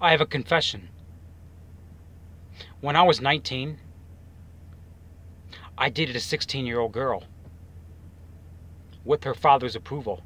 I have a confession. When I was 19, I dated a 16 year old girl with her father's approval.